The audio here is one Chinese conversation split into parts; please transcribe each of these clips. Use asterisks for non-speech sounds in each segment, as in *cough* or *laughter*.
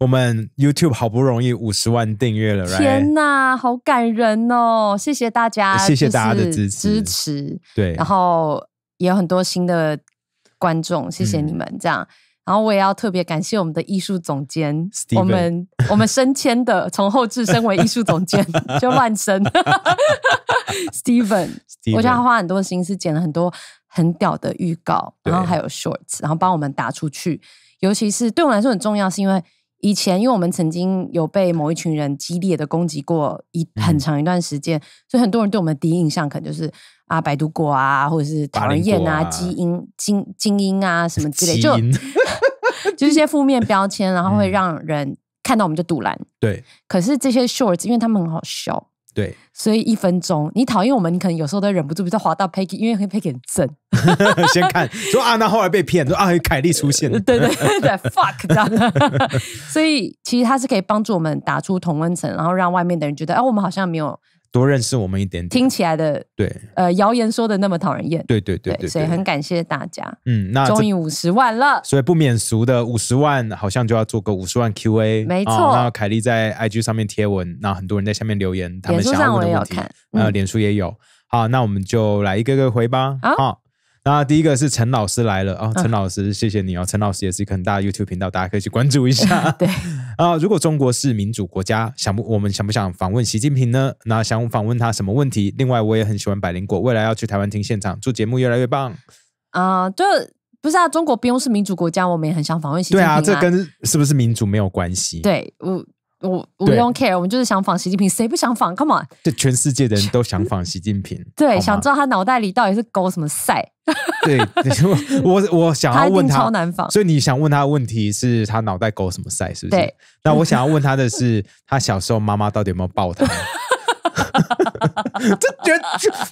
我们 YouTube 好不容易五十万订阅了，天哪，好感人哦！谢谢大家，谢谢大家的支持支持。对，然后也有很多新的观众，谢谢你们这样。然后我也要特别感谢我们的艺术总监，我们我们升迁的，*laughs* 从后置升为艺术总监 *laughs* 就乱升。*laughs* Steven，我觉得他花很多心思剪了很多很屌的预告，然后还有 Shorts，然后帮我们打出去。尤其是对我来说很重要，是因为。以前，因为我们曾经有被某一群人激烈的攻击过一很长一段时间，所以很多人对我们的第一印象可能就是啊，百度过啊，或者是讨厌啊，基因精精英啊，什么之类，就就是一些负面标签，然后会让人看到我们就堵拦。对，可是这些 short，s 因为他们很好笑。对，所以一分钟，你讨厌我们，你可能有时候都忍不住，比如道滑到 Peggy，因为 Peggy 很正。*laughs* 先看，说啊，那后来被骗，说啊，凯莉出现了。*laughs* 对对对，fuck 这样所以其实它是可以帮助我们打出同温层，然后让外面的人觉得，哎，我们好像没有。多认识我们一点点，听起来的对，呃，谣言说的那么讨人厌，对对对对，所以很感谢大家，嗯，那终于五十万了，所以不免俗的五十万，好像就要做个五十万 Q&A，没错。那凯莉在 IG 上面贴文，那很多人在下面留言，他们想问的问题，呃，脸书也有，好，那我们就来一个个回吧，好。那第一个是陈老师来了啊，陈老师，谢谢你哦。陈老师也是一个很大的 YouTube 频道，大家可以去关注一下。*laughs* *laughs* 对啊，如果中国是民主国家，想不我们想不想访问习近平呢？那想访问他什么问题？另外，我也很喜欢百灵果，未来要去台湾听现场，祝节目越来越棒啊！就不是啊，中国不用是民主国家，我们也很想访问习近平。对啊，这跟是不是民主没有关系。对，我。我我不用 care，我们就是想仿习近平，谁不想仿？come on，这全世界的人都想仿习近平，对，想知道他脑袋里到底是狗什么赛？*laughs* 对，我我想要问他，超难仿。所以你想问他的问题是他脑袋狗什么赛，是不是？对。那我想要问他的是，他小时候妈妈到底有没有抱他？哈 *laughs* 哈得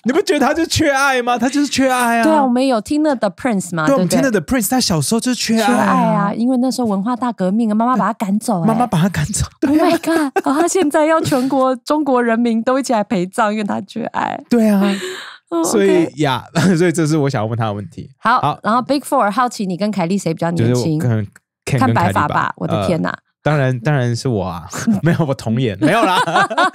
你不觉得他就是缺爱吗？他就是缺爱啊！对啊，我们有听 The Prince 嘛？我们听 The Prince，他小时候就缺爱啊，因为那时候文化大革命啊，妈妈把他赶走了，妈妈把他赶走。Oh my god！哦、他现在要全国中国人民都一起来陪葬，因为他缺爱。对啊，*laughs* 所以呀，*laughs* 所以这是我想要问他的问题。好，然后 Big Four 好奇你跟凯莉谁比较年轻？看白发吧！我的天哪！当然当然是我啊，*laughs* 没有我童颜没有啦，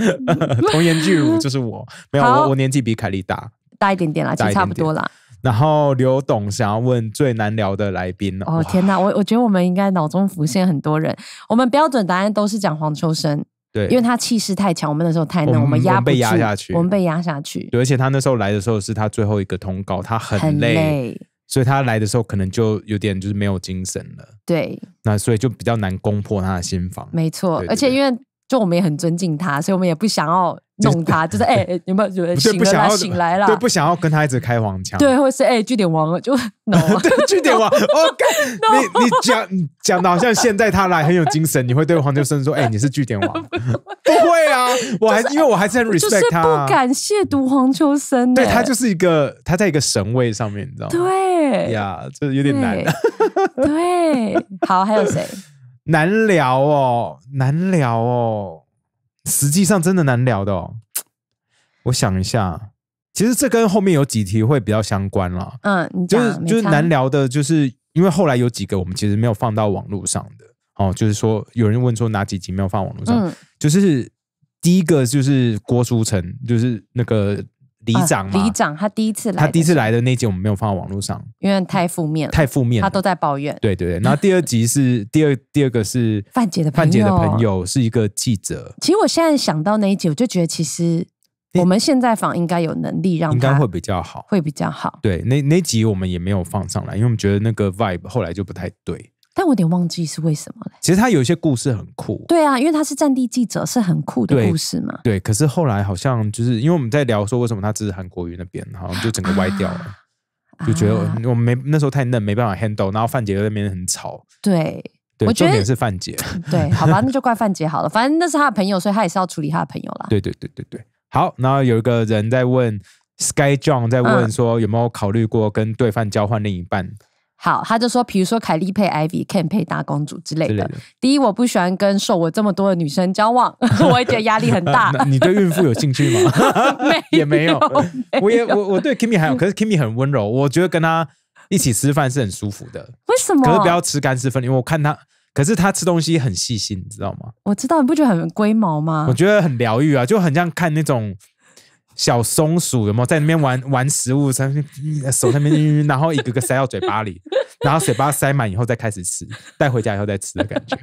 *laughs* 童颜巨乳就是我，没有我我年纪比凯莉大大一点点其实差不多啦。然后刘董想要问最难聊的来宾哦天哪，我我觉得我们应该脑中浮现很多人，我们标准答案都是讲黄秋生，对，因为他气势太强，我们那时候太嫩，我们压被压下去，我们被压下去。而且他那时候来的时候是他最后一个通告，他很累。所以他来的时候，可能就有点就是没有精神了。对，那所以就比较难攻破他的心房。没错，而且因为。就我们也很尊敬他，所以我们也不想要弄他，就是哎，有没有？对，不想要醒来了，对，不想要跟他一直开黄腔，对，或是哎，据点王就 *laughs* 对，据点王，*laughs* OK，你你讲讲的，好像现在他来很有精神，你会对黄秋生说，哎，你是据点王？*laughs* 不会啊，我还因为我还是很 respect 他，不敢亵渎黄秋生的，对他就是一个他在一个神位上面，你知道？对呀，这有点难。对，好，还有谁？难聊哦，难聊哦，实际上真的难聊的哦。我想一下，其实这跟后面有几题会比较相关啦。嗯，就是就是难聊的，就是因为后来有几个我们其实没有放到网络上的哦，就是说有人问说哪几集没有放网络上，就是第一个就是郭书成，就是那个。里长，里长，他第一次来，他第一次来的那集我们没有放到网络上，因为太负面了，太负面，他都在抱怨。对对对，然后第二集是 *laughs* 第二第二个是范姐的范姐的朋友是一个记者。其实我现在想到那一集，我就觉得其实我们现在访应该有能力让，应该会比较好，会比较好。对，那那集我们也没有放上来，因为我们觉得那个 vibe 后来就不太对。但我有点忘记是为什么了。其实他有一些故事很酷，对啊，因为他是战地记者，是很酷的故事嘛。对，可是后来好像就是因为我们在聊说为什么他支持韩国瑜那边，好像就整个歪掉了，就觉得我没那时候太嫩，没办法 handle。然后范姐那边很吵，对，我觉得是范姐。对，好吧，那就怪范姐好了。反正那是他的朋友，所以他也是要处理他的朋友啦。对对对对对。好，然后有一个人在问 Sky John，在问说有没有考虑过跟对方交换另一半。好，他就说，比如说凯莉配 Ivy，Ken 配大公主之类的。第一，我不喜欢跟受我这么多的女生交往，*laughs* 我也觉得压力很大。你对孕妇有兴趣吗？*laughs* *laughs* 也没有，我也我我对 Kimmy 还有，可是 Kimmy 很温柔，我觉得跟她一起吃饭是很舒服的。为什么？可是不要吃干湿分离，因为我看她，可是她吃东西很细心，你知道吗？我知道，你不觉得很龟毛吗？我觉得很疗愈啊，就很像看那种。小松鼠有没有在那边玩玩食物？上面手上面，然后一个个塞到嘴巴里，*laughs* 然后嘴巴塞满以后再开始吃，带回家以后再吃的感觉，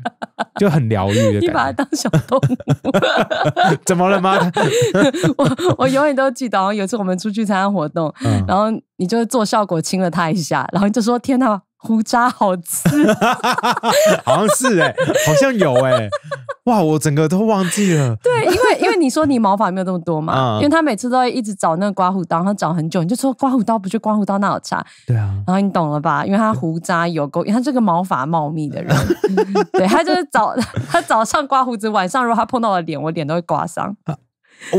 就很疗愈。你把它当小动物，*laughs* 怎么了吗？*laughs* 我我永远都记得，有一次我们出去参加活动，然后你就做效果亲了它一下，然后就说：“天哪！”胡渣好吃，*laughs* 好像是哎，好像有哎，哇，我整个都忘记了。对，因为因为你说你毛发没有那么多嘛，因为他每次都会一直找那个刮胡刀，他找很久，你就说刮胡刀不就刮胡刀那有差。对啊，然后你懂了吧？因为他胡渣有够，因为他这个毛发茂密的人，*laughs* 对他就是早他早上刮胡子，晚上如果他碰到了脸，我脸都会刮伤。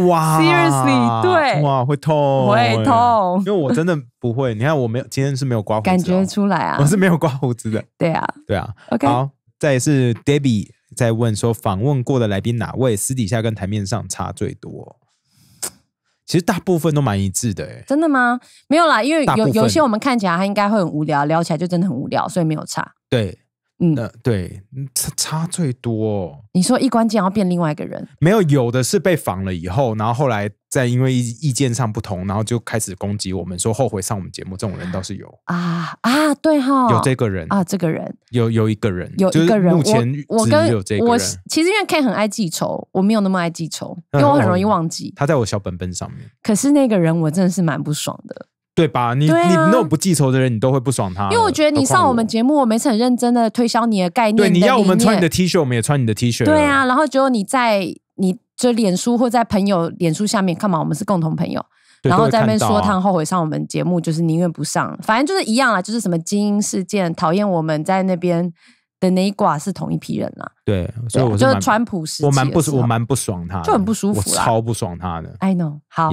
哇，Seriously，对，哇，会痛，会痛，因为我真的不会。你看，我没有今天是没有刮胡子，感觉出来啊，我是没有刮胡子的。对啊，对啊。OK，好，再是 Debbie 在问说，访问过的来宾哪位私底下跟台面上差最多？其实大部分都蛮一致的，哎，真的吗？没有啦，因为有有些我们看起来他应该会很无聊，聊起来就真的很无聊，所以没有差。对。嗯，对，差差最多。哦。你说一关键要变另外一个人？没有，有的是被防了以后，然后后来再因为意见上不同，然后就开始攻击我们，说后悔上我们节目。这种人倒是有啊啊，对哈，有这个人啊，这个人有有一个人，有一个人。目前我跟有这我其实因为 K 很爱记仇，我没有那么爱记仇，因为我很容易忘记。他在我小本本上面。可是那个人，我真的是蛮不爽的。对吧？你你那种不记仇的人，你都会不爽他。因为我觉得你上我们节目，我们每次很认真的推销你的概念。对，你要我们穿你的 T 恤，我们也穿你的 T 恤。对啊，然后结果你在你就脸书或在朋友脸书下面，看嘛，我们是共同朋友，然后在那边说他后悔上我们节目，就是宁愿不上，反正就是一样啊，就是什么精英事件，讨厌我们在那边的那一寡是同一批人啦。对，所以我就是穿普，实，我蛮不我蛮不爽他，就很不舒服，超不爽他的。I k no w 好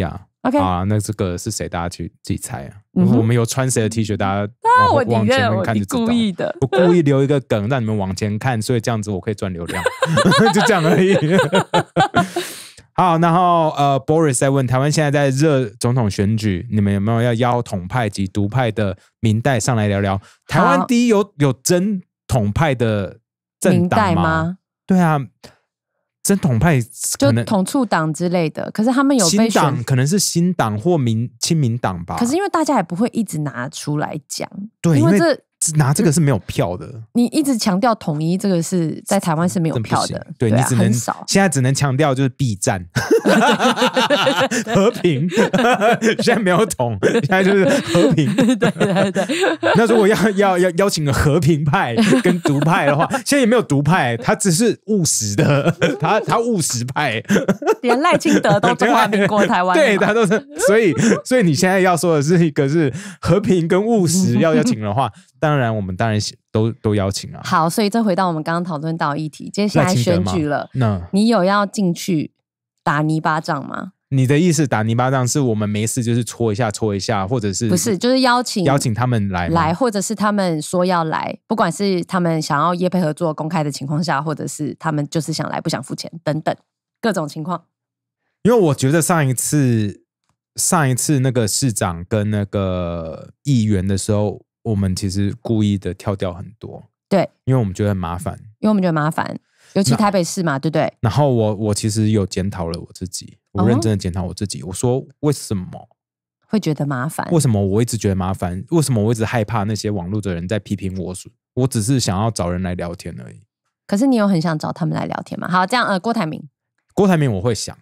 啊，那这个是谁？大家去自己猜啊。我们有穿谁的 T 恤？大家往前面看就知道。故意的，我故意留一个梗让你们往前看，所以这样子我可以赚流量，*laughs* 就这样而已。*laughs* 好，然后呃，Boris 在问台湾现在在热总统选举，你们有没有要邀统派及独派的民代上来聊聊？台湾第一有有真统派的政党吗？对啊。真统派，就统促党之类的，可是他们有新党，可能是新党或民亲民党吧。可是因为大家也不会一直拿出来讲，对，因为这。拿这个是没有票的。你一直强调统一，这个是在台湾是没有票的。对你只能现在只能强调就是 B 站 *laughs* 和平，*laughs* 现在没有统，现在就是和平。*laughs* 对对对。那如果要要要邀请和平派跟独派的话，现在也没有独派，他只是务实的，他他务实派，连赖清德都中华民国台湾，对他都是。所以所以你现在要说的是一个是和平跟务实要邀请的话。当然，我们当然都都邀请啊。好，所以再回到我们刚刚讨论到议题，接下来选举了，那你有要进去打泥巴仗吗？你的意思打泥巴仗是我们没事就是搓一下搓一下，或者是不是？就是邀请邀请他们来来，或者是他们说要来，不管是他们想要业配合作公开的情况下，或者是他们就是想来不想付钱等等各种情况。因为我觉得上一次上一次那个市长跟那个议员的时候。我们其实故意的跳掉很多，对，因为我们觉得很麻烦，因为我们觉得麻烦，尤其台北市嘛，对不对？然后我我其实有检讨了我自己，我认真的检讨我自己，我说为什么会觉得麻烦？为什么我一直觉得麻烦？为什么我一直害怕那些网络的人在批评我？我我只是想要找人来聊天而已。可是你有很想找他们来聊天吗？好，这样呃，郭台铭，郭台铭我会想，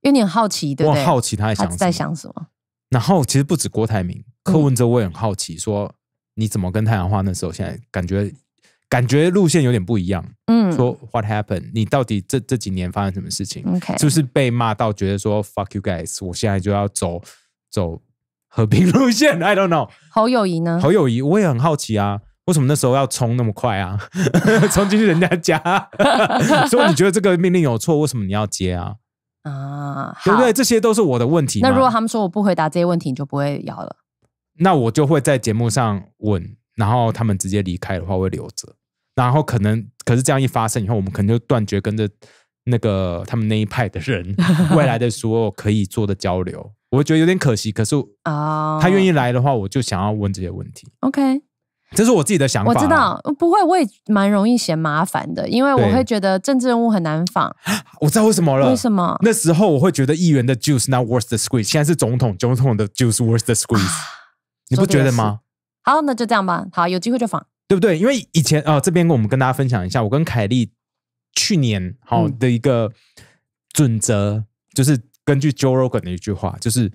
因为你很好奇，对不对？好奇他在想什么？然后其实不止郭台铭，柯文哲我也很好奇说。你怎么跟太阳花那时候现在感觉感觉路线有点不一样？嗯，说 What happened？你到底这这几年发生什么事情？OK，就是被骂到觉得说 Fuck you guys，我现在就要走走和平路线。I don't know，侯友谊呢？侯友谊，我也很好奇啊，为什么那时候要冲那么快啊？*laughs* 冲进去人家家，所 *laughs* 以你觉得这个命令有错？为什么你要接啊？啊，对不对？这些都是我的问题。那如果他们说我不回答这些问题，你就不会要了？那我就会在节目上问，然后他们直接离开的话，我会留着。然后可能，可是这样一发生以后，我们可能就断绝跟着那个他们那一派的人 *laughs* 未来的所有可以做的交流。我觉得有点可惜。可是啊，他愿意来的话，我就想要问这些问题。OK，这是我自己的想法。我知道，不会，我也蛮容易嫌麻烦的，因为我会觉得政治人物很难访。我知道为什么了。为什么那时候我会觉得议员的 juice not worth the squeeze，现在是总统，总统的 juice worth the squeeze。你不觉得吗？好，那就这样吧。好，有机会就访，对不对？因为以前啊，这边我们跟大家分享一下，我跟凯莉去年好的一个准则，就是根据 Joe Rogan 的一句话，就是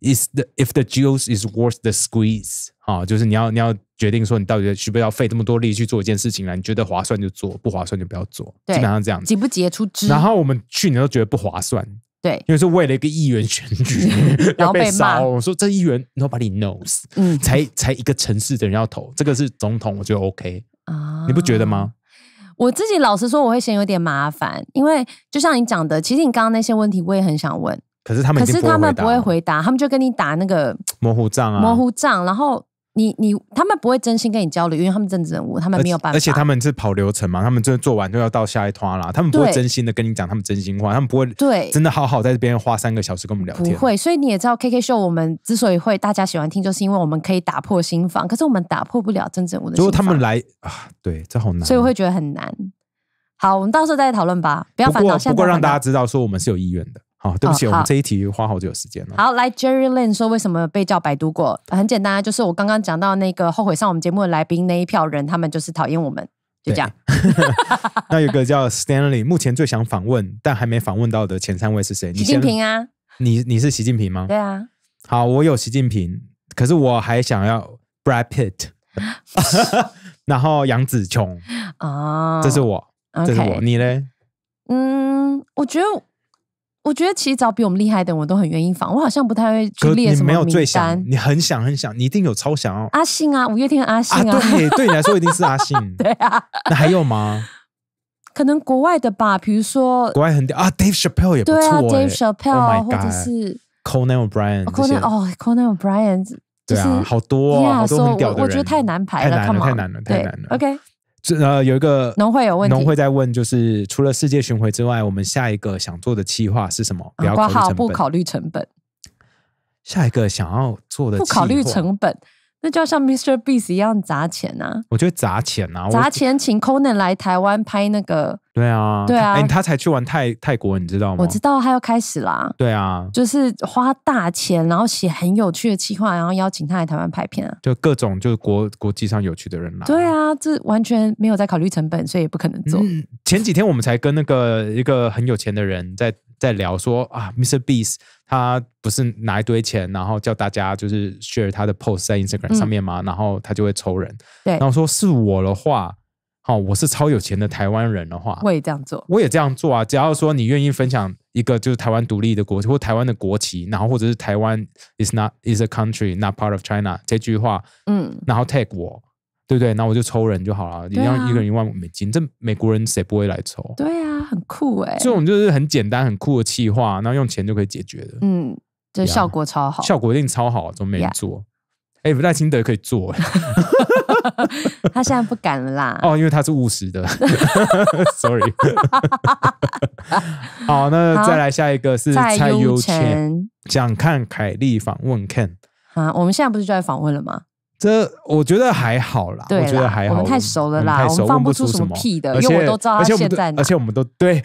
i s the if the juice is worth the squeeze" 啊，就是你要你要决定说你到底需不需要费这么多力去做一件事情了，你觉得划算就做，不划算就不要做，基本上这样子。结不结出汁？然后我们去年都觉得不划算。对，因为是为了一个议员选举 *laughs* 然后被骂，我说这议员 nobody knows，嗯，才才一个城市的人要投，这个是总统我觉得 OK 啊，你不觉得吗？我自己老实说，我会嫌有点麻烦，因为就像你讲的，其实你刚刚那些问题我也很想问，可是他们可是他们不会回答，他们就跟你打那个模糊账啊，模糊账，然后。你你他们不会真心跟你交流，因为他们政治人物，他们没有办法。而且他们是跑流程嘛，他们真的做完就要到下一趟啦，他们不会真心的跟你讲他们真心话，他们不会对真的好好在这边花三个小时跟我们聊天。不会，所以你也知道，K K Show 我们之所以会大家喜欢听，就是因为我们可以打破心房，可是我们打破不了政治我的心如果他们来啊，对，这好难。所以我会觉得很难。好，我们到时候再讨论吧，不要烦恼。不过让大家知道说我们是有意愿的。好，对不起，我们这一题花好久时间了。好，来，Jerry l i n n 说为什么被叫百度过？很简单，就是我刚刚讲到那个后悔上我们节目的来宾那一票人，他们就是讨厌我们，就这样。*laughs* 那有个叫 Stanley，目前最想访问但还没访问到的前三位是谁？习近平啊，你你是习近平吗？对啊，好，我有习近平，可是我还想要 Brad Pitt，*laughs* *laughs* 然后杨紫琼啊，这是我，这是我，你嘞？嗯，我觉得。我觉得其实找比我们厉害的，我都很愿意仿。我好像不太会去列什么名单。你很想很想，你一定有超想要阿信啊，五月天的阿信啊。对，对你来说一定是阿信。*laughs* 对啊，那还有吗？可能国外的吧，比如说国外很屌啊，Dave Chappelle 也不错，Dave Chappelle，或者是 Conan o b r i e n c o n a n 哦，Conan b r i e n 对啊，好多，都是很屌的人，我觉得太难排了，太难了，太难了，o k 这呃，有一个农会有问，农会在问，就是除了世界巡回之外，我们下一个想做的计划是什么？不要考虑成本。下一个想要做的不考虑成本，那就要像 Mr. Beast 一样砸钱啊！我觉得砸钱啊，砸钱请 Conan 来台湾拍那个。对啊，对啊，哎，他才去玩泰泰国，你知道吗？我知道，他要开始啦。对啊，就是花大钱，然后写很有趣的计划，然后邀请他来台湾拍片啊，就各种就是国国际上有趣的人嘛。对啊，这完全没有在考虑成本，所以也不可能做。前几天我们才跟那个一个很有钱的人在在聊，说啊，Mr. Bees 他不是拿一堆钱，然后叫大家就是 share 他的 post 在 Instagram 上面吗？然后他就会抽人，对，然后说是我的话。好，我是超有钱的台湾人的话，我也这样做，我也这样做啊。只要说你愿意分享一个就是台湾独立的国旗或台湾的国旗，然后或者是台湾 is not is a country not part of China 这句话，嗯，然后 take 我，对不对？那我就抽人就好了。你让一个人一万美金，这美国人谁不会来抽？对啊，很酷哎。这种就是很简单、很酷的气话，然后用钱就可以解决的。嗯，这效果超好，效果一定超好，怎么没做。哎，赖清德可以做，*laughs* 他现在不敢了啦。哦，因为他是务实的。*laughs* Sorry。*laughs* 好，那再来下一个是蔡尤前，想看凯莉访问 Ken。啊，我们现在不是就在访问了吗？这我觉得还好啦，我觉得还好，我们太熟了啦，我们问不出什么屁的，因为我都知道他现在。而且我们都对，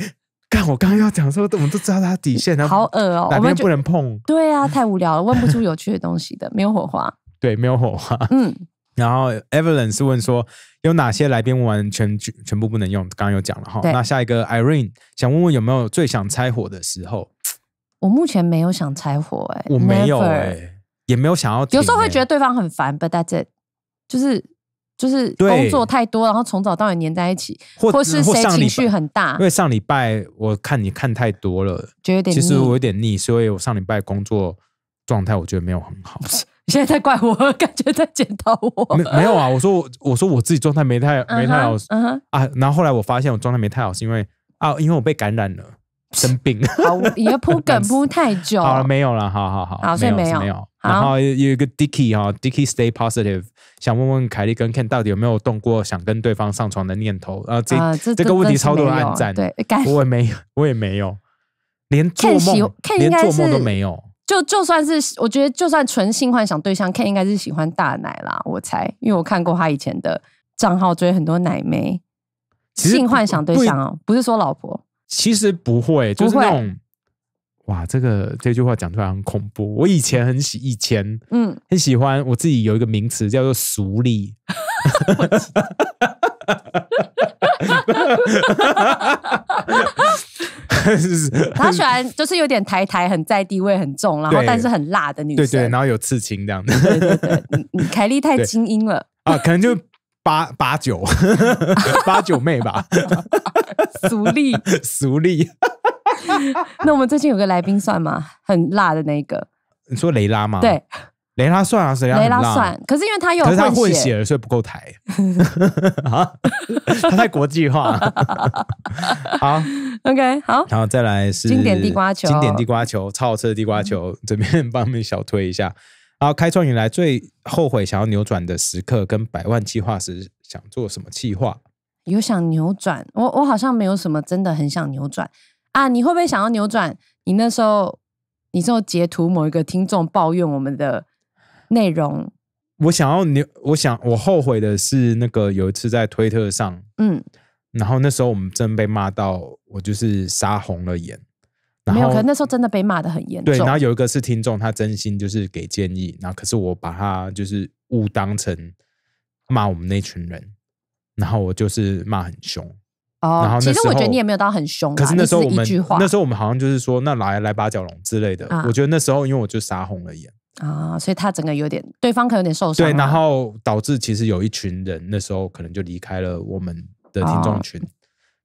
看我刚刚要讲说，我们都知道他底线，好恶哦，哪边不能碰。对啊，太无聊了，问不出有趣的东西的，没有火花。对，没有火花。嗯，*laughs* 然后 Evelyn 是问说，有哪些来宾完全全部不能用？刚刚有讲了哈。那下一个 Irene 想问问有没有最想拆火的时候？我目前没有想拆火，哎，我没有，哎，也没有想要。有时候会觉得对方很烦，But that 就是就是工作太多，然后从早到晚黏在一起，或是谁情绪很大。因为上礼拜我看你看太多了，觉得其实我有点腻，所以我上礼拜工作状态我觉得没有很好。*laughs* 你现在在怪我，感觉在检讨我。没没有啊？我说我我说我自己状态没太没太好。嗯啊，然后后来我发现我状态没太好，是因为啊，因为我被感染了，生病了。啊，*laughs* 要铺梗铺太久。*laughs* 好了，没有了，好好好。啊，所以没有。没有。然后有一个 Dicky 哈，Dicky stay positive，想问问凯莉跟 Ken 到底有没有动过想跟对方上床的念头？啊，这这个问题超多暗赞。对，我也没有，我也没有，连做梦连做梦都没有。就就算是我觉得，就算纯性幻想对象，K 应该是喜欢大奶啦，我猜，因为我看过他以前的账号，追很多奶妹。性幻想对象哦，不是说老婆。其实不会，那种。哇，这个这句话讲出来很恐怖。我以前很喜，以前嗯，很喜欢，我自己有一个名词叫做俗力。*laughs* *laughs* 哈哈哈！哈哈哈哈哈！她喜欢就是有点台台，很在地位，很重，然后但是很辣的女，对对，然后有刺青这样的。对对对，*laughs* 凯莉太精英了啊，可能就八八九 *laughs* 八九妹吧。*laughs* 俗丽俗丽，那我们最近有个来宾算吗？很辣的那个，你说雷拉吗？对。雷拉算啊，谁要算？可是因为他有，他混血，所以不够台。*laughs* *laughs* 他在国际化。*laughs* 好，OK，好。然后再来是经典地瓜球，经典地瓜球，超好吃的地瓜球，这边帮我们小推一下。好，开创以来最后悔想要扭转的时刻，跟百万计划时想做什么计划？有想扭转，我我好像没有什么真的很想扭转啊。你会不会想要扭转？你那时候，你时截图某一个听众抱怨我们的？内容，我想要你，我想我后悔的是那个有一次在推特上，嗯，然后那时候我们真被骂到我就是杀红了眼，没有，可那时候真的被骂的很严重。对，然后有一个是听众，他真心就是给建议，然后可是我把他就是误当成骂我们那群人，然后我就是骂很凶。哦，然后其实我觉得你也没有到很凶，可是那时候我们，那时候我们好像就是说那来来八角龙之类的。我觉得那时候因为我就杀红了眼。啊，所以他整个有点，对方可能有点受伤。对，然后导致其实有一群人那时候可能就离开了我们的听众群。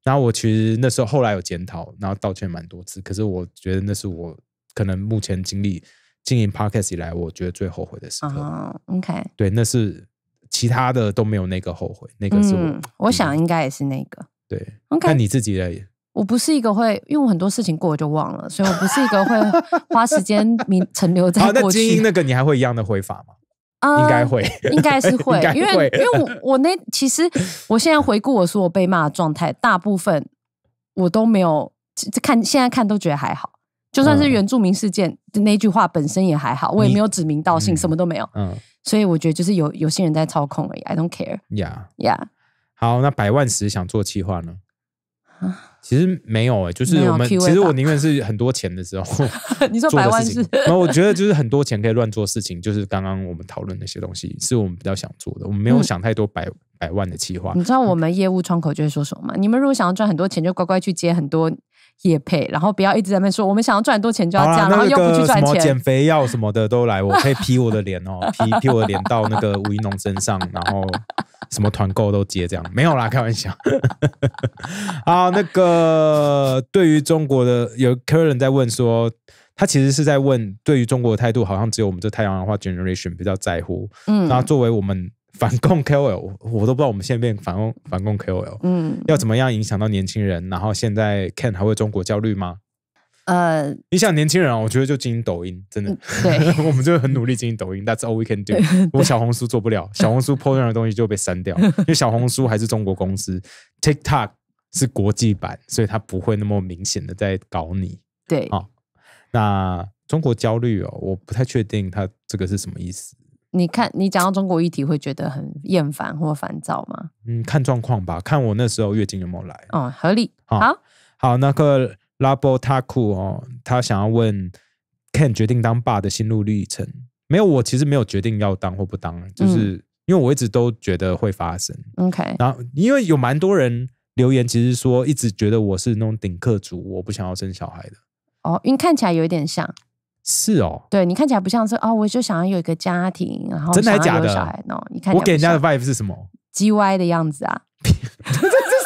然后我其实那时候后来有检讨，然后道歉蛮多次，可是我觉得那是我可能目前经历经营 podcast 以来，我觉得最后悔的时刻。OK，对，那是其他的都没有那个后悔，那个是我，我想应该也是那个。对，那你自己的？我不是一个会因为我很多事情过我就忘了，所以我不是一个会花时间、*laughs* 名存留在过去。那基因那个你还会一样的回法吗？啊，应该会，应该是 *laughs* 会，因为因为我我那其实我现在回顾我说我被骂的状态，大部分我都没有看，现在看都觉得还好。就算是原住民事件那句话本身也还好，我也没有指名道姓，什么都没有。嗯，所以我觉得就是有有些人在操控而已。I don't care。呀呀，好，那百万时想做企划呢？啊。其实没有哎，就是我们其实我宁愿是很多钱的时候 *laughs* *laughs* 你说百事是？那我觉得就是很多钱可以乱做事情。就是刚刚我们讨论那些东西，是我们比较想做的，我们没有想太多百百万的计划。你知道我们业务窗口就是说什么吗？你们如果想要赚很多钱，就乖乖去接很多也配，然后不要一直在那说我们想要赚很多钱就要这样，然后又不去赚钱。减肥药什么的都来，我可以 P 我的脸哦，p P 我的脸到那个吴云龙身上，然后。什么团购都接这样没有啦，开玩笑。啊，*laughs* 那个对于中国的有客人在问说，他其实是在问对于中国的态度，好像只有我们这太阳文化 generation 比较在乎。嗯，那作为我们反共 k o l 我都不知道我们现在变反共反共 k o l 嗯，要怎么样影响到年轻人？然后现在 Ken 还会中国焦虑吗？呃，你想年轻人啊？我觉得就经营抖音，真的，对 *laughs* 我们就很努力经营抖音。That's all we can do。*laughs* 我小红书做不了，*laughs* 小红书 po 这的东西就被删掉，因为小红书还是中国公司，TikTok 是国际版，所以它不会那么明显的在搞你。对啊，那中国焦虑哦，我不太确定它这个是什么意思。你看，你讲到中国议题会觉得很厌烦或烦躁吗？嗯，看状况吧，看我那时候月经有没有来。哦，合理。好，好，那个。拉波塔库哦，他想要问 Ken 决定当爸的心路历程。没有，我其实没有决定要当或不当，就是因为我一直都觉得会发生。OK，然后因为有蛮多人留言，其实说一直觉得我是那种顶客族，我不想要生小孩的。哦，因为看起来有点像。是哦，对你看起来不像是哦，我就想要有一个家庭，然后真的假的？哦，你看我给人家的 vibe 是什么？G Y 的样子啊。*laughs*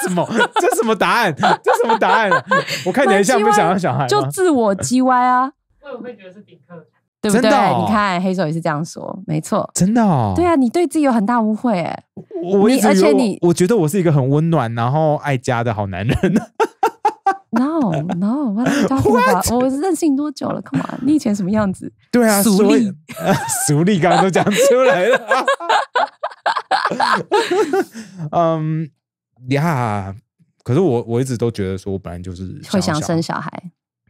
什么？*laughs* 这什么答案？这什么答案？我看你还像不想要小孩？就自我 G Y 啊？为什会觉得是顶客？对不对？你看黑手也是这样说，没错。真的？哦。对啊，你对自己有很大误会哎。我而且你，我觉得我是一个很温暖，然后爱家的好男人。*laughs* No No，我你加护吧。我任性多久了？干嘛？你以前什么样子？对啊，鼠力，鼠 *laughs* 力刚刚都讲出来了。嗯。呀！可是我我一直都觉得，说我本来就是会想生小孩。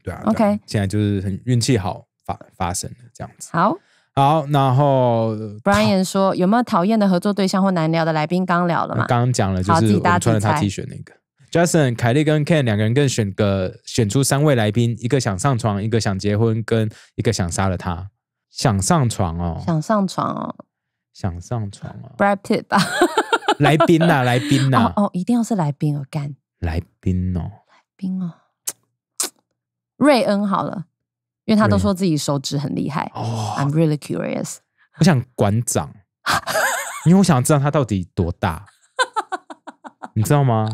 对啊。OK。现在就是很运气好发发生了这样子。好。好，然后 Brian 说，有没有讨厌的合作对象或难聊的来宾？刚聊了嘛？刚刚讲了，就是我穿了他 T 选那个。Jason、凯莉跟 Ken 两个人，更选个选出三位来宾：一个想上床，一个想结婚，跟一个想杀了他。想上床哦。想上床哦。想上床哦。Brad Pitt 吧。*laughs* 来宾呐，来宾呐！哦哦，一定要是来宾哦，干来宾哦，来宾哦。*tsk* 瑞恩好了，因为他都说自己手指很厉害。哦 I'm really curious。我想馆长，*laughs* 因为我想知道他到底多大，你知道吗？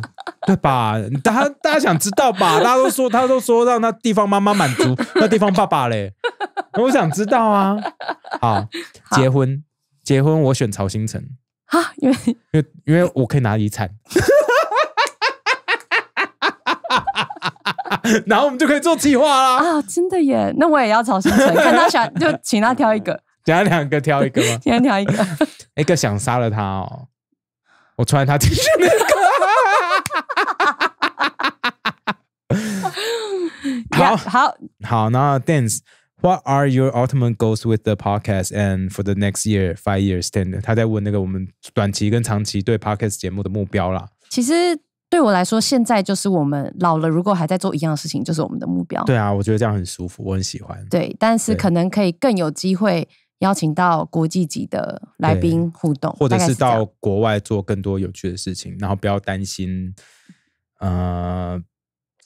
对吧？大家大家想知道吧？大家都说他都说让那地方妈妈满足，*laughs* 那地方爸爸嘞。我想知道啊！好结婚结婚，我选曹兴成。啊，因为因为因为我可以拿遗产，*laughs* 然后我们就可以做计划啦。啊，真的耶！那我也要找生存，*laughs* 看他想就请他挑一个，讲两个挑一个吗？先 *laughs* 挑一个，一个想杀了他哦，我穿他第一个。好好好，那 dance。What are your ultimate goals with the podcast? And for the next year, five years, ten? 他在问那个我们短期跟长期对 podcast 节目的目标啦。其实对我来说，现在就是我们老了，如果还在做一样的事情，就是我们的目标。对啊，我觉得这样很舒服，我很喜欢。对，但是可能可以更有机会邀请到国际级的来宾互动，或者是到国外做更多有趣的事情，然后不要担心呃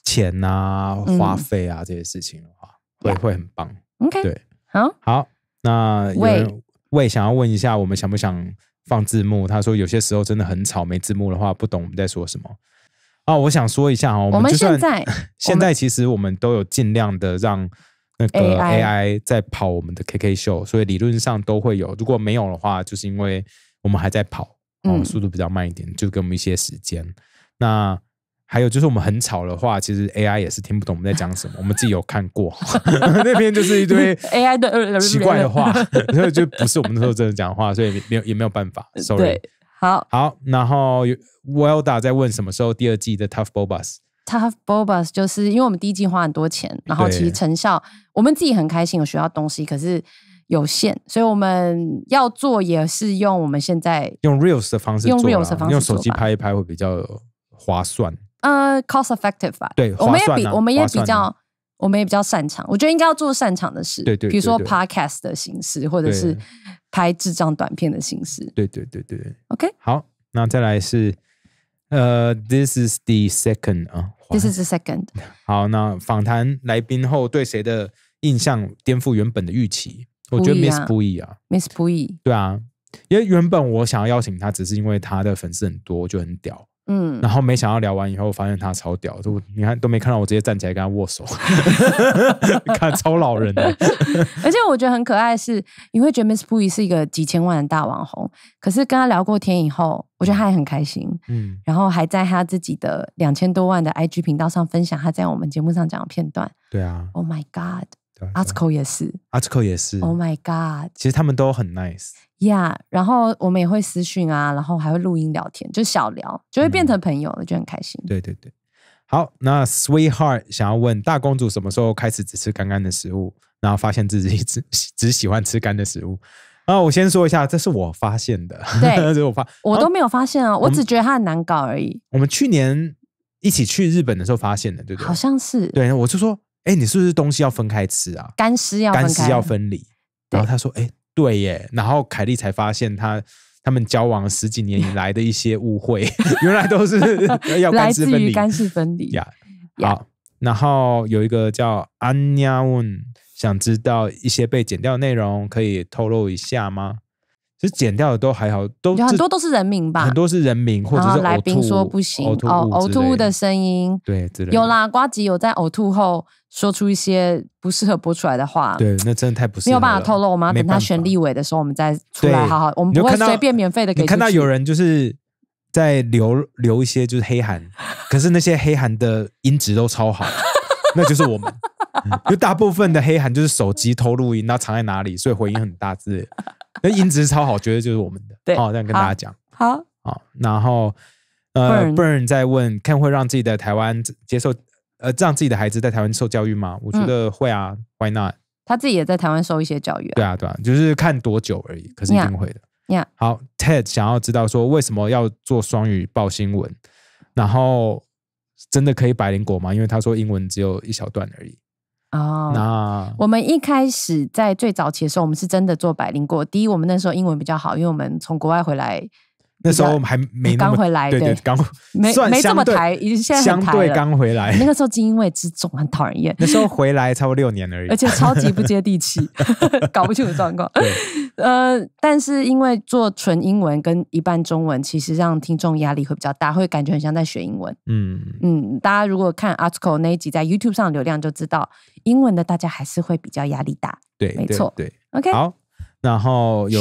钱啊、花费啊这些事情的话，会会很棒。OK，对，好，好，那魏魏想要问一下，我们想不想放字幕？他说有些时候真的很吵，没字幕的话不懂我们在说什么。啊，我想说一下哦，我们现在 *laughs* 现在其实我们都有尽量的让那个 AI 在跑我们的 KK 秀，所以理论上都会有。如果没有的话，就是因为我们还在跑，哦，速度比较慢一点，就给我们一些时间。那还有就是我们很吵的话，其实 AI 也是听不懂我们在讲什么。我们自己有看过，*laughs* 那边就是一堆 AI *laughs* 的奇怪的话，所以就不是我们那时候真的讲话，所以没有也没有办法。Sorry。对，好，好。然后 Welda 在问什么时候第二季的 Tough Bobas？Tough Bobas 就是因为我们第一季花很多钱，然后其实成效，我们自己很开心有学到东西，可是有限，所以我们要做也是用我们现在用 Reels 的方式，用 Reels 的方式，用手机拍一拍会比较划算。呃，cost-effective 啊，对，我们也比我们也比较，我们也比较擅长。我觉得应该要做擅长的事，对对，比如说 podcast 的形式，或者是拍智障短片的形式。对对对对，OK，好，那再来是呃，this is the second 啊，is the second。*laughs* 好，那访谈来宾后对谁的印象颠覆原本的预期？我觉得 Miss 不义啊，Miss 不义，对啊，因为原本我想要邀请他，只是因为他的粉丝很多，就很屌。嗯，然后没想到聊完以后，发现他超屌，都你看都没看到我，直接站起来跟他握手，*laughs* 看超老人的。*laughs* 而且我觉得很可爱，是你会觉得 Miss Puy 是一个几千万的大网红，可是跟他聊过天以后，我觉得他也很开心。嗯，然后还在他自己的两千多万的 IG 频道上分享他在我们节目上讲的片段。对啊，Oh my God，阿斯科也是，阿斯科也是，Oh my God，其实他们都很 nice。呀，然后我们也会私讯啊，然后还会录音聊天，就小聊就会变成朋友了，就很开心。对对对，好，那 Sweetheart 想要问大公主什么时候开始只吃干干的食物，然后发现自己 *laughs* 只只喜欢吃干的食物。啊，我先说一下，这是我发现的，对，*laughs* 我发，我都没有发现哦，我只觉得它很难搞而已。我们去年一起去日本的时候发现的，对不对？好像是，对，我就说，哎，你是不是东西要分开吃啊？干湿要干湿要分离。然后他说，哎。对耶，然后凯莉才发现，他他们交往十几年以来的一些误会，*laughs* 原来都是 *laughs* 要干湿分离，干湿分离呀。好，然后有一个叫安妮亚问，想知道一些被剪掉内容，可以透露一下吗？剪掉的都还好，都很多都是人名吧，很多是人名或者是来宾说不行，呕呕吐的声音，对，有啦，瓜吉有在呕吐后说出一些不适合播出来的话，对，那真的太不适合，没有办法透露吗？等他选立委的时候，我们再出来好好，我们不会随便免费的。你看到有人就是在留留一些就是黑函，可是那些黑函的音质都超好，*laughs* 那就是我们，因大部分的黑函就是手机偷录音，然后藏在哪里，所以回音很大，字。*laughs* 那音质超好，绝对就是我们的。对，好，样跟大家讲。好，好，然后呃，Burn 在问，看会让自己的台湾接受，呃，让自己的孩子在台湾受教育吗？我觉得会啊，Why not？他自己也在台湾受一些教育。对啊，对啊，就是看多久而已，可是一定会的。Yeah。好，Ted 想要知道说为什么要做双语报新闻，然后真的可以百灵果吗？因为他说英文只有一小段而已。哦，我们一开始在最早期的时候，我们是真的做百灵过。第一，我们那时候英文比较好，因为我们从国外回来。那时候还没刚回来，对对，刚没没这么抬，已经现在相对刚回来。那个时候，精英味之重很讨人厌。那时候回来差不多六年而已，而且超级不接地气，*laughs* 搞不清楚状况。呃，但是因为做纯英文跟一半中文，其实让听众压力会比较大，会感觉很像在学英文。嗯嗯，大家如果看阿斯科那一集在 YouTube 上的流量就知道，英文的大家还是会比较压力大。对，没错，对，OK。好，然后有。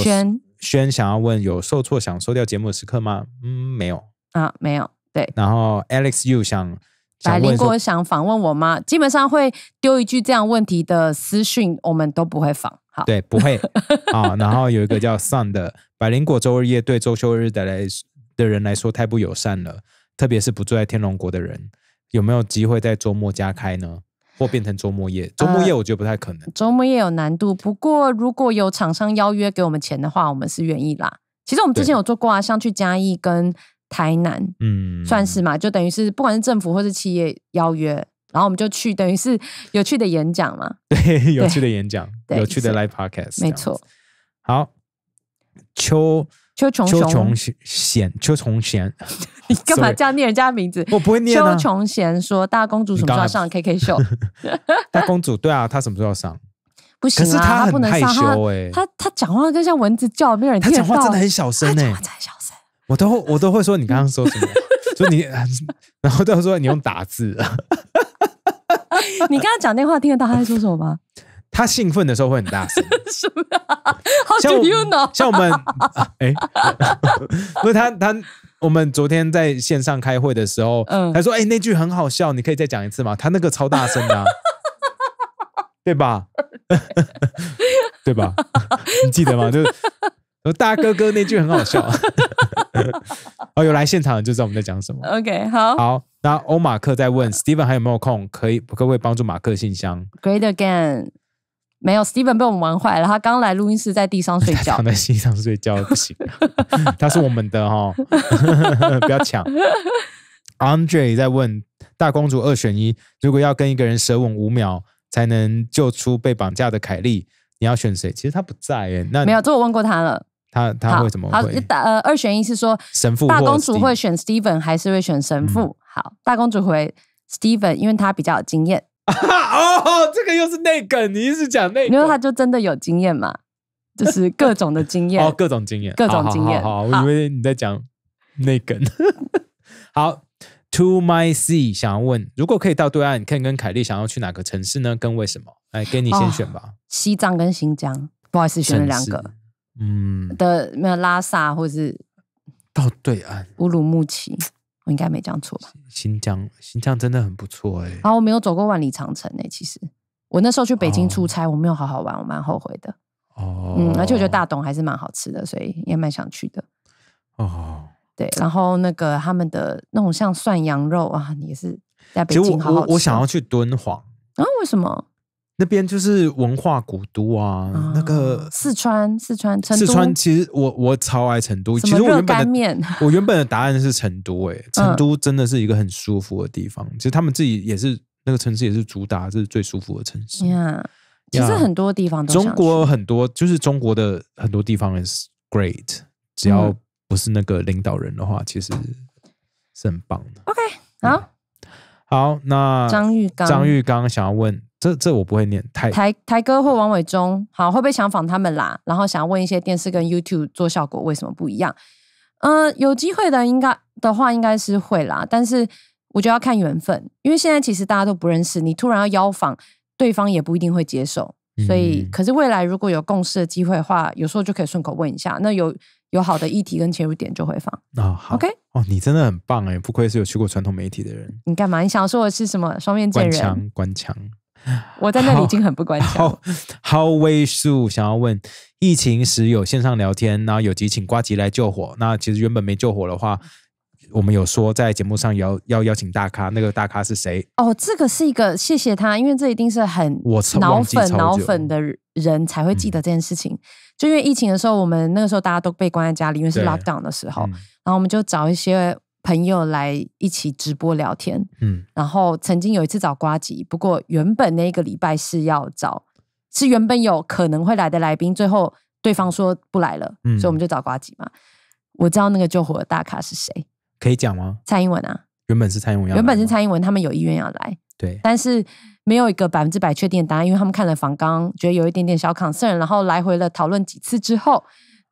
轩想要问有受挫想收掉节目的时刻吗？嗯，没有啊，没有。对，然后 Alex，you 想百灵果想访问我吗？基本上会丢一句这样问题的私讯，我们都不会访。好，对，不会啊。然后有一个叫 Sun 的百 *laughs* 灵果，周日夜对周休日的来的人来说太不友善了，特别是不住在天龙国的人，有没有机会在周末加开呢？或变成周末夜。周末夜我觉得不太可能，周末夜有难度。不过如果有厂商邀约给我们钱的话，我们是愿意啦。其实我们之前有做啊，像去嘉义跟台南，嗯，算是嘛，就等于是不管是政府或是企业邀约，然后我们就去，等于是有趣的演讲嘛。*laughs* 对，有趣的演讲，有趣的 Live Podcast，没错。好，秋。邱琼贤，邱琼贤，*laughs* 你干嘛这样念人家名字？我不会念啊。邱琼贤说：“大公主什么时候上 K K 秀？” *laughs* 大公主对啊，她什么时候要上？*laughs* 不行啊，她不能羞。」她她她讲话就像蚊子叫，没有人听到。她讲话真的很小声呢。她讲话很小声。我都我都会说你刚刚说什么？就你，然后都说你用打字你刚刚讲电话听得到他在说什么吗？他兴奋的时候会很大声，*laughs* 像我们，哎，*laughs* *laughs* 不是他他，我们昨天在线上开会的时候，他说：“哎，那句很好笑，你可以再讲一次吗？”他那个超大声的，对吧？对吧？你记得吗？就是大哥哥那句很好笑。哦，有来现场就知道我们在讲什么。OK，好，好。那欧马克在问 Steven 还有没有空，可以可不可以帮助马克信箱？Great again。没有，Steven 被我们玩坏了。他刚来录音室，在地上睡觉。*laughs* 躺在地上睡觉不行，*laughs* 他是我们的哈，*laughs* 不要抢。Andre 在问大公主二选一，如果要跟一个人舌吻五秒才能救出被绑架的凯莉，你要选谁？其实他不在耶。那没有，这我问过他了。他他会怎么？他呃，二选一是说大公主会选 Steven 还是会选神父？好，大公主回 Steven，因为他比较有经验。*laughs* 哦，这个又是内梗，你一直讲内梗。因为他就真的有经验嘛，就是各种的经验，*laughs* 哦，各种经验，各种经验。好，我以为你在讲内梗。*laughs* 好，To my sea，想要问，如果可以到对岸，可跟凯莉想要去哪个城市呢？跟为什么？来，跟你先选吧。西藏跟新疆，不好意思，选了两个。嗯，的没有拉萨，或是到对岸乌鲁木齐。我应该没讲错吧？新疆，新疆真的很不错哎。啊，我没有走过万里长城哎，其实我那时候去北京出差，我没有好好玩，我蛮后悔的。哦，嗯，而且我觉得大董还是蛮好吃的，所以也蛮想去的。哦，对，然后那个他们的那种像涮羊肉啊，也是。其实我我我想要去敦煌。然为什么？那边就是文化古都啊，那个四川，四川，成都。四川其实我我超爱成都，什么热干面。我原本的答案是成都，哎，成都真的是一个很舒服的地方。其实他们自己也是那个城市，也是主打这是最舒服的城市。其实很多地方，都，中国很多就是中国的很多地方是 great，只要不是那个领导人的话，其实是很棒的。OK，好，好，那张玉刚，张玉刚想要问。这这我不会念，台台台哥或王伟忠，好会不会想访他们啦？然后想要问一些电视跟 YouTube 做效果为什么不一样？嗯，有机会的应该的话应该是会啦，但是我就要看缘分，因为现在其实大家都不认识，你突然要邀访对方也不一定会接受，所以可是未来如果有共识的机会话，有时候就可以顺口问一下。那有有好的议题跟切入点就会放啊。OK，哦，你真的很棒哎，不愧是有去过传统媒体的人。你干嘛？你想说我是什么双面剑人？关腔，关腔。*laughs* 我在那里已经很不关心。Howwayshu 想要问，疫情时有线上聊天，然后有急请瓜吉来救火。那其实原本没救火的话，我们有说在节目上要要邀请大咖，那个大咖是谁？哦，这个是一个谢谢他，因为这一定是很我脑粉脑粉的人才会记得这件事情。就因为疫情的时候，我们那个时候大家都被关在家里为是 lockdown 的时候，然后我们就找一些。朋友来一起直播聊天，嗯，然后曾经有一次找瓜吉，不过原本那个礼拜是要找，是原本有可能会来的来宾，最后对方说不来了，嗯，所以我们就找瓜吉嘛。我知道那个救火的大咖是谁，可以讲吗？蔡英文啊，原本是蔡英文，原本是蔡英文，他们有意愿要来，对，但是没有一个百分之百确定的答案，因为他们看了房刚，觉得有一点点小抗顺，然后来回了讨论几次之后。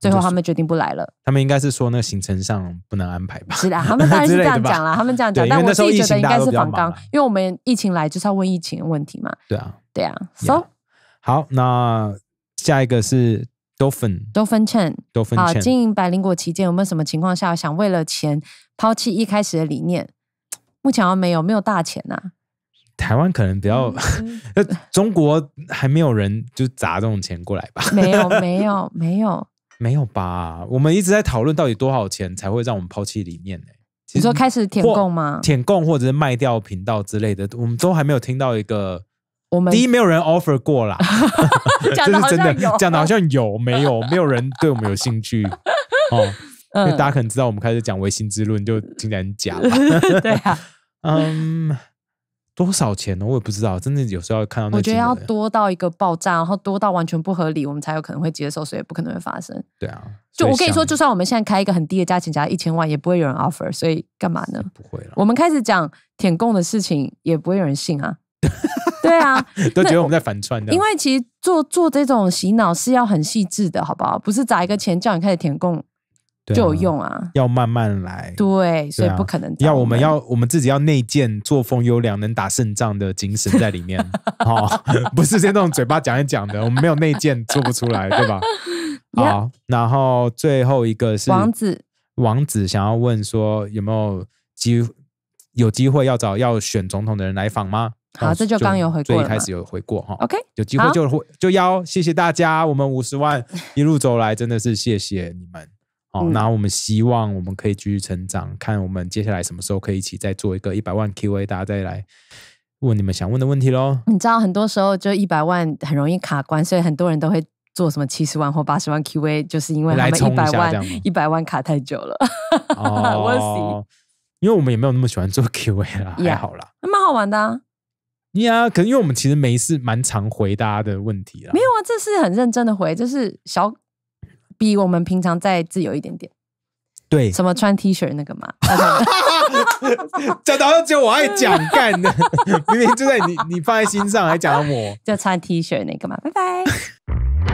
最后他们决定不来了。他们应该是说那行程上不能安排吧？是的，他们当然是这样讲啦，他们这样讲。但我自己觉得应该是防刚，因为我们疫情来就是要问疫情的问题嘛。对啊，对啊。So 好，那下一个是 Dolphin，Dolphin Chen，Dolphin。好，经营百灵果期间有没有什么情况下想为了钱抛弃一开始的理念？目前没有，没有大钱呐。台湾可能比较，呃，*laughs* 中国还没有人就砸这种钱过来吧？没有，没有，没有。没有吧？我们一直在讨论到底多少钱才会让我们抛弃理面呢？你说开始舔供吗？舔供或者是卖掉频道之类的，我们都还没有听到一个。我们第一没有人 offer 过啦，*laughs* 这是真的。讲的好像有没有？没有人对我们有兴趣 *laughs* 哦。因为大家可能知道，我们开始讲维新之论就听起来很假 *laughs* 对啊，嗯。多少钱呢？我也不知道，真的有时候看到，我觉得要多到一个爆炸，然后多到完全不合理，我们才有可能会接受，所以不可能会发生。对啊，就我跟你说，就算我们现在开一个很低的价钱，加一千万也不会有人 offer，所以干嘛呢？不会了。我们开始讲舔供的事情，也不会有人信啊。*laughs* 对啊，*laughs* 都觉得我们在反串的。因为其实做做这种洗脑是要很细致的，好不好？不是砸一个钱叫你开始舔供。就有用啊，要慢慢来。对，所以不可能。要我们要我们自己要内建作风优良、能打胜仗的精神在里面。*laughs* 哦，不是这种嘴巴讲一讲的，我们没有内建做不出来，对吧？*laughs* 好，然后最后一个是王子，王子想要问说，有没有机有机会要找要选总统的人来访吗？好，这就刚有回，过，最开始有回过哈。OK，有机会就会就要，谢谢大家，我们五十万一路走来，真的是谢谢你们。哦，那我们希望我们可以继续成长，看我们接下来什么时候可以一起再做一个一百万 Q&A，大家再来问你们想问的问题喽。你知道，很多时候就一百万很容易卡关，所以很多人都会做什么七十万或八十万 Q&A，就是因为他们一百万一百万卡太久了。哈哈哈哈哈，因为我们也没有那么喜欢做 Q&A 啦，也好了，蛮好玩的啊。你啊，可能因为我们其实每一次蛮常回答的问题啦。没有啊，这是很认真的回，就是小。比我们平常再自由一点点，对，什么穿 T 恤那个嘛，*laughs* *laughs* 讲到就我爱讲干的，*laughs* 明明就在你你放在心上，还讲我，就穿 T 恤那个嘛，拜拜。